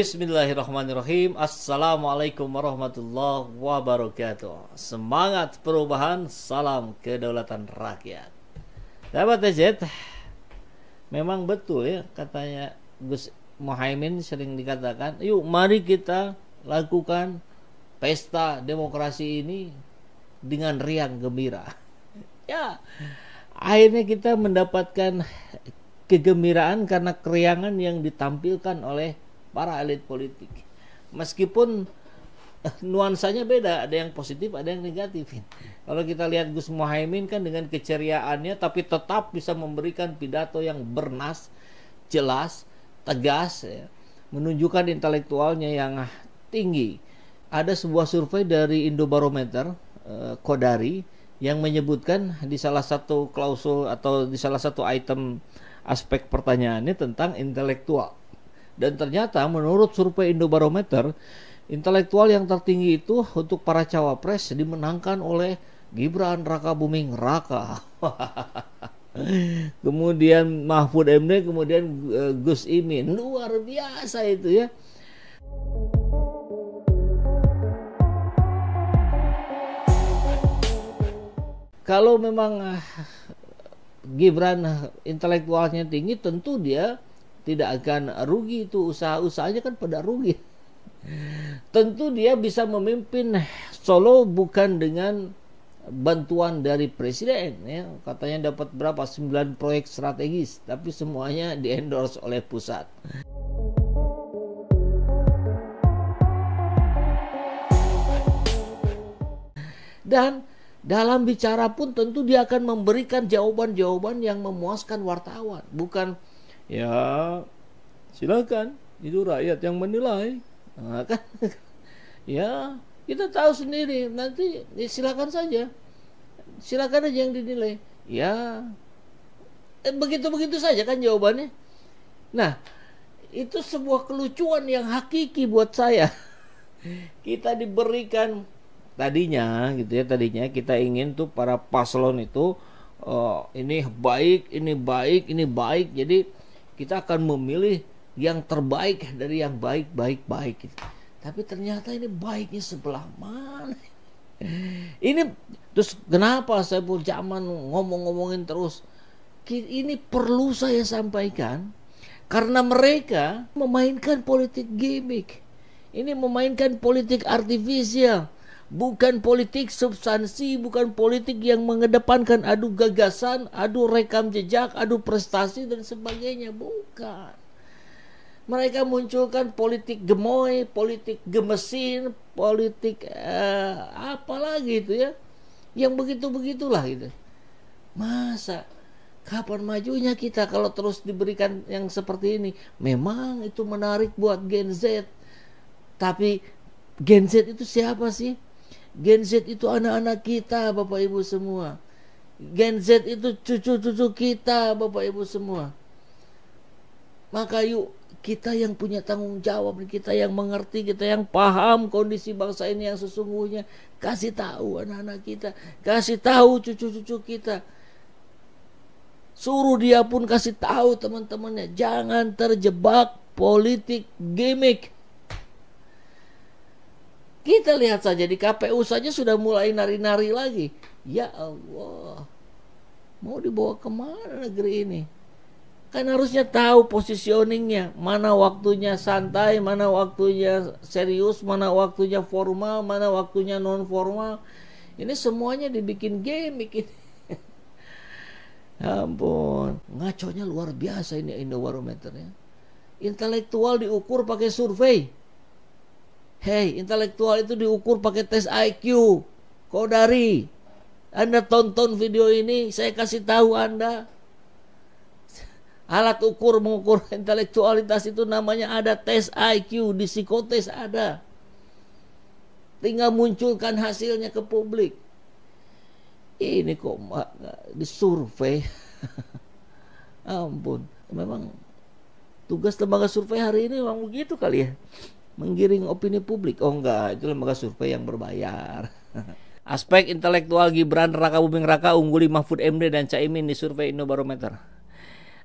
Bismillahirrahmanirrahim. Assalamualaikum warahmatullahi wabarakatuh. Semangat perubahan, salam kedaulatan rakyat. Dapat TZ, memang betul ya katanya Gus Mohaimin sering dikatakan, yuk mari kita lakukan pesta demokrasi ini dengan riang gembira. ya, akhirnya kita mendapatkan kegembiraan karena keriangan yang ditampilkan oleh para elit politik. Meskipun eh, nuansanya beda, ada yang positif, ada yang negatif. Kalau kita lihat Gus Muhaimin kan dengan keceriaannya tapi tetap bisa memberikan pidato yang bernas, jelas, tegas ya. menunjukkan intelektualnya yang tinggi. Ada sebuah survei dari Indobarometer eh, Kodari yang menyebutkan di salah satu klausul atau di salah satu item aspek pertanyaannya tentang intelektual. Dan ternyata menurut survei Indobarometer, intelektual yang tertinggi itu untuk para cawapres dimenangkan oleh Gibran Raka Buming Raka. kemudian Mahfud MD, kemudian eh, Gus Imin. Luar biasa itu ya. Kalau memang eh, Gibran intelektualnya tinggi, tentu dia tidak akan rugi itu usaha-usahanya kan pada rugi. Tentu dia bisa memimpin Solo bukan dengan bantuan dari presiden ya katanya dapat berapa 9 proyek strategis tapi semuanya diendorse oleh pusat. Dan dalam bicara pun tentu dia akan memberikan jawaban-jawaban yang memuaskan wartawan, bukan ya silakan itu rakyat yang menilai nah, kan ya kita tahu sendiri nanti ya silakan saja silakan aja yang dinilai ya eh, begitu begitu saja kan jawabannya nah itu sebuah kelucuan yang hakiki buat saya kita diberikan tadinya gitu ya tadinya kita ingin tuh para paslon itu uh, ini baik ini baik ini baik jadi kita akan memilih yang terbaik dari yang baik baik baik gitu. tapi ternyata ini baiknya sebelah mana ini terus kenapa saya pun zaman ngomong-ngomongin terus ini perlu saya sampaikan karena mereka memainkan politik gimmick ini memainkan politik artifisial bukan politik substansi, bukan politik yang mengedepankan adu gagasan, adu rekam jejak, adu prestasi dan sebagainya, bukan. Mereka munculkan politik gemoy, politik gemesin, politik eh, lagi itu ya. Yang begitu-begitulah gitu. Masa kapan majunya kita kalau terus diberikan yang seperti ini? Memang itu menarik buat Gen Z. Tapi Gen Z itu siapa sih? Gen Z itu anak-anak kita, Bapak Ibu semua. Gen Z itu cucu-cucu kita, Bapak Ibu semua. Maka yuk kita yang punya tanggung jawab, kita yang mengerti, kita yang paham kondisi bangsa ini yang sesungguhnya, kasih tahu anak-anak kita, kasih tahu cucu-cucu kita. Suruh dia pun kasih tahu teman-temannya, jangan terjebak politik gimmick kita lihat saja di KPU saja sudah mulai nari-nari lagi. Ya Allah, mau dibawa kemana negeri ini? Kan harusnya tahu positioningnya, mana waktunya santai, mana waktunya serius, mana waktunya formal, mana waktunya non formal. Ini semuanya dibikin game, bikin. Ampun, ngaconya luar biasa ini Indobarometernya. Intelektual diukur pakai survei Hei, intelektual itu diukur pakai tes IQ. Kau dari? Anda tonton video ini, saya kasih tahu Anda. Alat ukur mengukur intelektualitas itu namanya ada tes IQ, di psikotes ada. Tinggal munculkan hasilnya ke publik. Ini kok disurvei. Ampun, memang tugas lembaga survei hari ini memang begitu kali ya menggiring opini publik. Oh enggak, itu lembaga survei yang berbayar. Aspek intelektual Gibran Raka Buming Raka ungguli Mahfud MD dan Caimin di survei Indobarometer.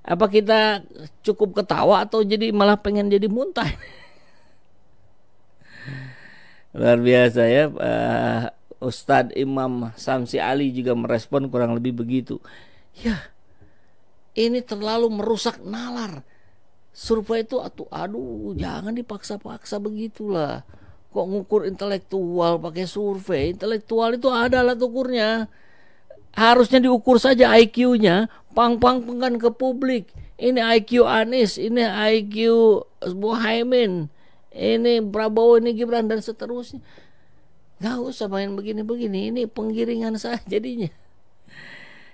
Apa kita cukup ketawa atau jadi malah pengen jadi muntah? Luar biasa ya. Uh, Ustadz Imam Samsi Ali juga merespon kurang lebih begitu. Ya, ini terlalu merusak nalar survei itu atuh aduh jangan dipaksa-paksa begitulah kok ngukur intelektual pakai survei intelektual itu adalah ukurnya harusnya diukur saja IQ-nya pang-pang pengen ke publik ini IQ Anies ini IQ Muhaimin ini Prabowo ini Gibran dan seterusnya nggak usah main begini-begini ini penggiringan saja jadinya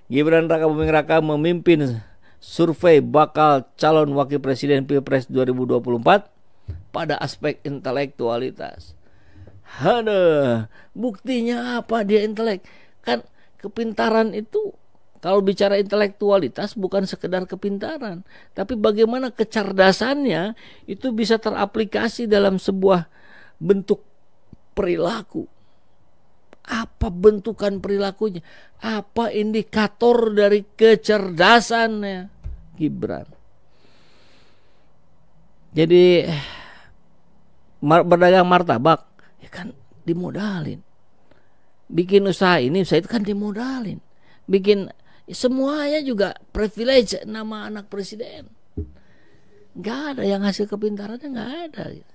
Gibran Raka Buming Raka memimpin survei bakal calon wakil presiden Pilpres 2024 pada aspek intelektualitas. Hana, buktinya apa dia intelek? Kan kepintaran itu kalau bicara intelektualitas bukan sekedar kepintaran, tapi bagaimana kecerdasannya itu bisa teraplikasi dalam sebuah bentuk perilaku. Apa bentukan perilakunya? Apa indikator dari kecerdasannya Gibran? Jadi berdagang martabak ya kan dimodalin. Bikin usaha ini, saya itu kan dimodalin. Bikin semuanya juga privilege nama anak presiden. Gak ada yang hasil kepintarannya nggak ada. Gitu.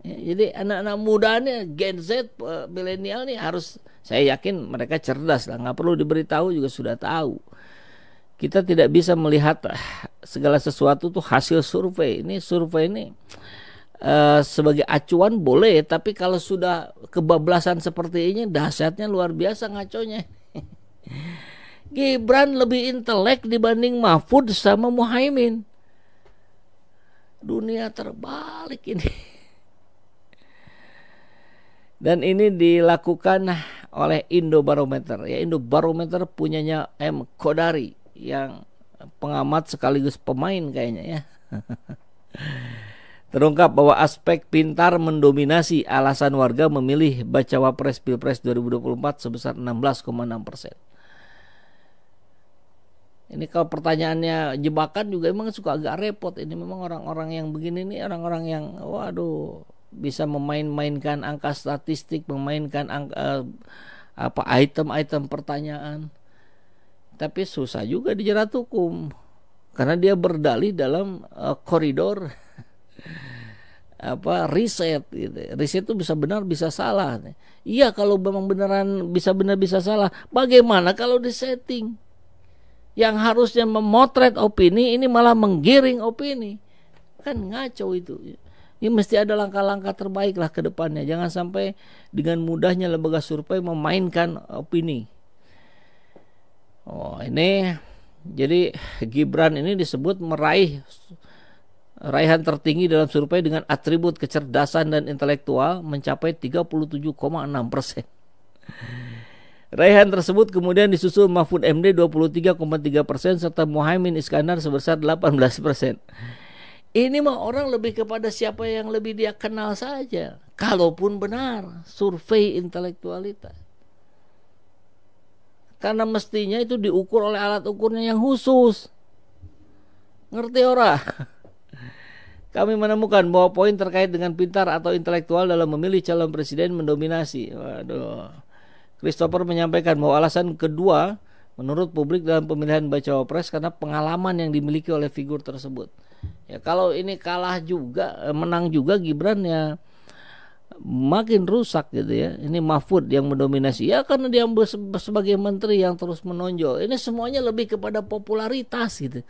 Ya, jadi anak-anak muda nih Gen Z, eh, milenial nih harus saya yakin mereka cerdas lah, nggak perlu diberitahu juga sudah tahu. Kita tidak bisa melihat eh, segala sesuatu tuh hasil survei. Ini survei ini uh, sebagai acuan boleh, tapi kalau sudah kebablasan seperti ini dahsyatnya luar biasa ngaconya. Gibran lebih intelek dibanding Mahfud sama Muhaimin. Dunia terbalik ini. Dan ini dilakukan oleh Indo Barometer. Ya, Barometer punyanya M Kodari yang pengamat sekaligus pemain kayaknya ya. Terungkap bahwa aspek pintar mendominasi alasan warga memilih bacawa pres pilpres 2024 sebesar 16,6 persen. Ini kalau pertanyaannya jebakan juga emang suka agak repot. Ini memang orang-orang yang begini ini orang-orang yang waduh bisa memain-mainkan angka statistik, memainkan angka, eh, apa item-item pertanyaan. Tapi susah juga dijerat hukum karena dia berdalih dalam uh, koridor apa riset gitu. Riset itu bisa benar bisa salah. Iya kalau memang beneran bisa benar bisa salah, bagaimana kalau disetting? Yang harusnya memotret opini ini malah menggiring opini. Kan ngaco itu ya mesti ada langkah-langkah terbaik lah ke depannya. Jangan sampai dengan mudahnya lembaga survei memainkan opini. Oh, ini jadi Gibran ini disebut meraih raihan tertinggi dalam survei dengan atribut kecerdasan dan intelektual mencapai 37,6 persen. Raihan tersebut kemudian disusul Mahfud MD 23,3 persen serta Muhaimin Iskandar sebesar 18 persen. Ini mah orang lebih kepada siapa yang lebih dia kenal saja. Kalaupun benar survei intelektualitas. Karena mestinya itu diukur oleh alat ukurnya yang khusus. Ngerti ora? Kami menemukan bahwa poin terkait dengan pintar atau intelektual dalam memilih calon presiden mendominasi. Waduh. Christopher menyampaikan bahwa alasan kedua menurut publik dalam pemilihan bacawa pres karena pengalaman yang dimiliki oleh figur tersebut. Ya kalau ini kalah juga, eh, menang juga Gibran ya makin rusak gitu ya. Ini Mahfud yang mendominasi. Ya karena dia sebagai menteri yang terus menonjol. Ini semuanya lebih kepada popularitas gitu.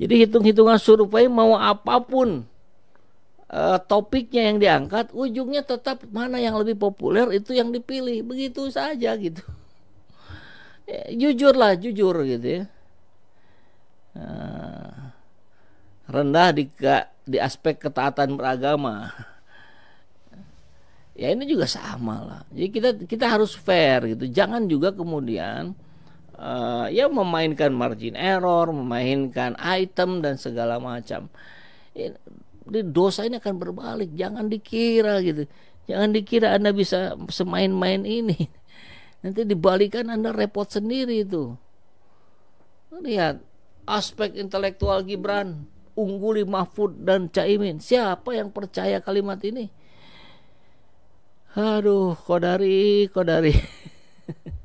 Jadi hitung-hitungan survei mau apapun uh, topiknya yang diangkat, ujungnya tetap mana yang lebih populer itu yang dipilih. Begitu saja gitu. Ya, eh, jujur lah, jujur gitu ya. Uh, rendah di di aspek ketaatan beragama. Ya ini juga sama lah. Jadi kita kita harus fair gitu. Jangan juga kemudian uh, ya memainkan margin error, memainkan item dan segala macam. Ini ya, dosa ini akan berbalik. Jangan dikira gitu. Jangan dikira Anda bisa semain-main ini. Nanti dibalikan Anda repot sendiri itu. Lihat aspek intelektual Gibran Ungguli Mahfud dan Caimin. Siapa yang percaya kalimat ini? Aduh, Kodari, Kodari.